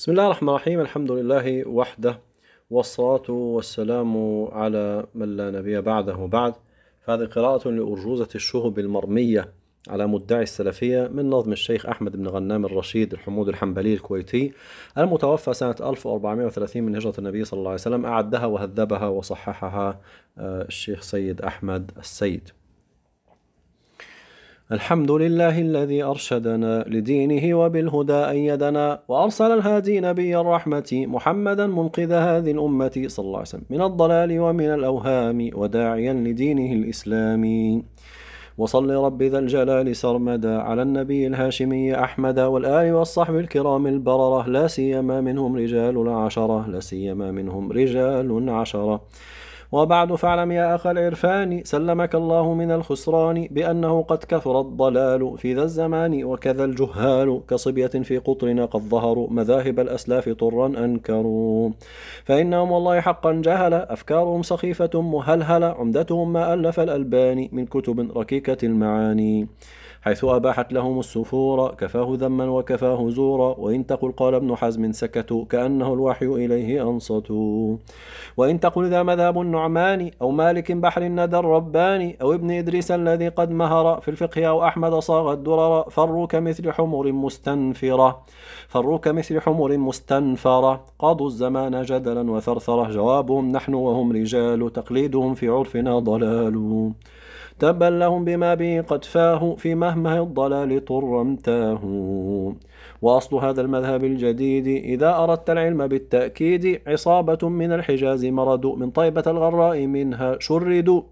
بسم الله الرحمن الرحيم الحمد لله وحده والصلاة والسلام على من لا نبي بعده بعد فهذه قراءة لأرجوزة الشهب المرمية على مدعي السلفية من نظم الشيخ أحمد بن غنام الرشيد الحمود الحنبلي الكويتي المتوفى سنة 1430 من هجرة النبي صلى الله عليه وسلم أعدها وهذبها وصححها الشيخ سيد أحمد السيد الحمد لله الذي أرشدنا لدينه وبالهدى أيدنا وأرسل الهادي نبي الرحمة محمدا منقذ هذه الأمة صلى الله عليه وسلم من الضلال ومن الأوهام وداعيا لدينه الاسلام وصل رب ذا الجلال سرمدا على النبي الهاشمي أحمد والآل والصحب الكرام البررة لا سيما منهم رجال عشرة لا سيما منهم رجال عشرة وبعد فاعلم يا أخ العرفان سلمك الله من الخسران بأنه قد كثر الضلال في ذا الزمان وكذا الجهال كصبية في قطرنا قد ظهروا مذاهب الأسلاف طرا أنكروا فإنهم والله حقا جهل أفكارهم سخيفة مهلهلة عمدتهم ما ألف الألبان من كتب ركيكة المعاني حيث أباحت لهم السفور كفاه ذما وكفاه زورا وإن تقل قال ابن حزم سكتوا كأنه الوحي إليه أنصتوا وإن تقل ذا مذهب النعمان أو مالك بحر الندى الرباني أو ابن إدريس الذي قد مهر في الفقه أو أحمد صاغ الدرر فروا كمثل حمر مستنفرة فروا كمثل حمر مستنفرة قضوا الزمان جدلا وثرثرة جوابهم نحن وهم رجال تقليدهم في عرفنا ضلال تبا لهم بما به قد فاه في مهمه الضلال طرمتاه وأصل هذا المذهب الجديد إذا أردت العلم بالتأكيد عصابة من الحجاز مردوا من طيبة الغراء منها شردوا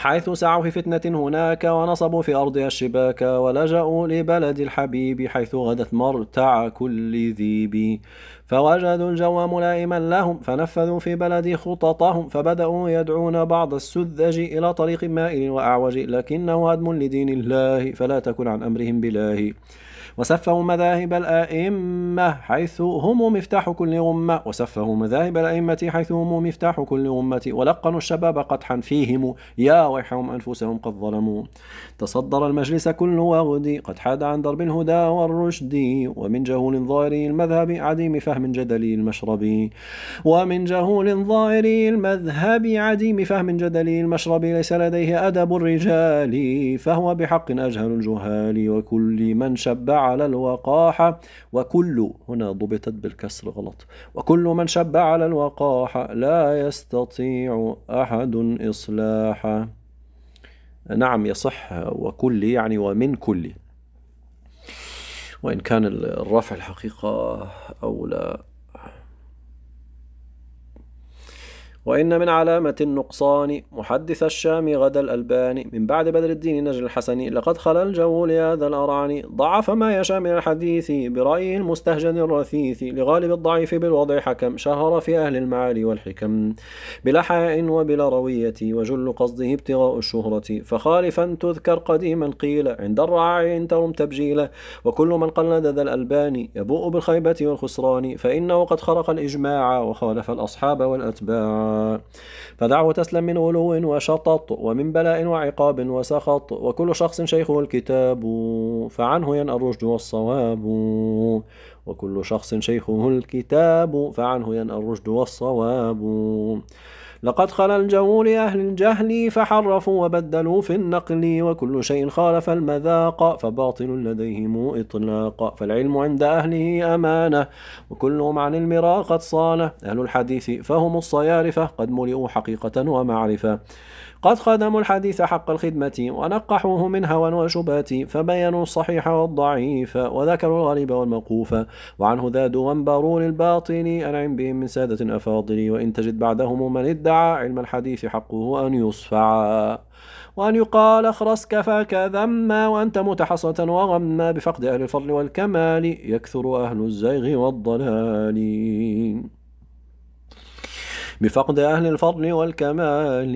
حيث سعوا في فتنة هناك ونصبوا في أرضها الشباك ولجأوا لبلد الحبيب حيث غدت مرتع كل ذيب فوجدوا الجو ملائما لهم فنفذوا في بلد خططهم فبدأوا يدعون بعض السذج إلى طريق مائل وأعوج لكنه هدم لدين الله فلا تكن عن أمرهم بلاهي وسفهوا مذاهب الأئمة حيث هم مفتاح كل أمة وسفهوا مذاهب الأئمة حيث هم مفتاح كل أمة ولقنوا الشباب قدحا فيهم يا ويحهم أنفسهم قد ظلموا تصدر المجلس كل وغدي قد حاد عن درب الهدى والرشد ومن جهول ظاهري المذهب عديم فهم جدلي المشرب ومن جهول ظاهري المذهب عديم فهم جدلي المشرب ليس لديه أدب الرجال فهو بحق أجهل الجهال وكل من شب على الوقاحة وكل هنا ضبطت بالكسر غلط وكل من شب على الوقاحة لا يستطيع أحد إصلاحه نعم يصح وكلي يعني ومن كلي وإن كان الرفع الحقيقة أولى وإن من علامة النقصان محدث الشام غدا الألباني من بعد بدر الدين نجل الحسني لقد خلا الجو لهذا الأرعن ضعف ما يشاء من الحديث برأيه المستهجن الرثيث لغالب الضعيف بالوضع حكم شهر في أهل المعالي والحكم بلا حياء وبلا روية وجل قصده ابتغاء الشهرة فخالفا تذكر قديما قيل عند الرعاع ترم تبجيلا وكل من قلد ذا الألبان يبوء بالخيبة والخسران فإنه قد خرق الإجماع وخالف الأصحاب والأتباع فدعه تسلم من غلو وشطط ومن بلاء وعقاب وسخط وكل شخص شيخه الكتاب فعنه ينأى الرشد والصواب وكل شخص شيخه الكتاب فعنه ينأى الرشد والصواب لقد خلا الجو لأهل الجهل فحرفوا وبدلوا في النقل وكل شيء خالف المذاق فباطل لديهم إطلاق فالعلم عند أهله أمانة وكلهم عن المراء قد صانه أهل الحديث فهم الصيارفة قد ملئوا حقيقة ومعرفة قد خدموا الحديث حق الخدمة ونقحوه من هوى وشبات فبينوا الصحيح والضعيف وذكروا الغريب والموقوف وعنه ذادوا وانبروا للباطل أنعم بهم من سادة أفاضل وإن تجد بعدهم من ادعى ادعى علم الحديث حقه أن يصفع وأن يقال اخرس كفاك ذما وأنت متحصة وغما بفقد أهل الفضل والكمال يكثر أهل الزيغ والضلال بفقد أهل الفضل والكمال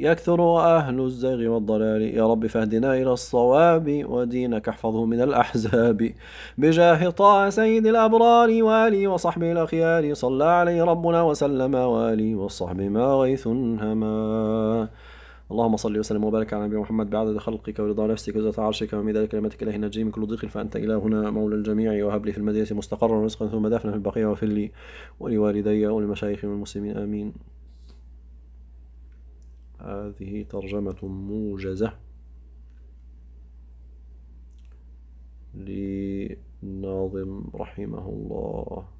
يكثر أهل الزيغ والضلال يا رب فاهدنا إلى الصواب ودينك احفظه من الأحزاب بجاه طه سيد الأبرار والي وصحبه الأخيار صلى عليه ربنا وسلم والي والصحب ما غيث هما اللهم صل وسلم وبارك على نبينا محمد بعدد خلقك ورضا نفسك وزهد عرشك ذلك كلمتك الهنا نجي من كل ضيق فانت إلى هنا مولى الجميع وهب لي في المدينه مستقرا ورزقا ثم دفنا في البقيع وفر لي ولوالدي ولمشايخي والمسلمين امين. هذه ترجمة موجزة لناظم رحمه الله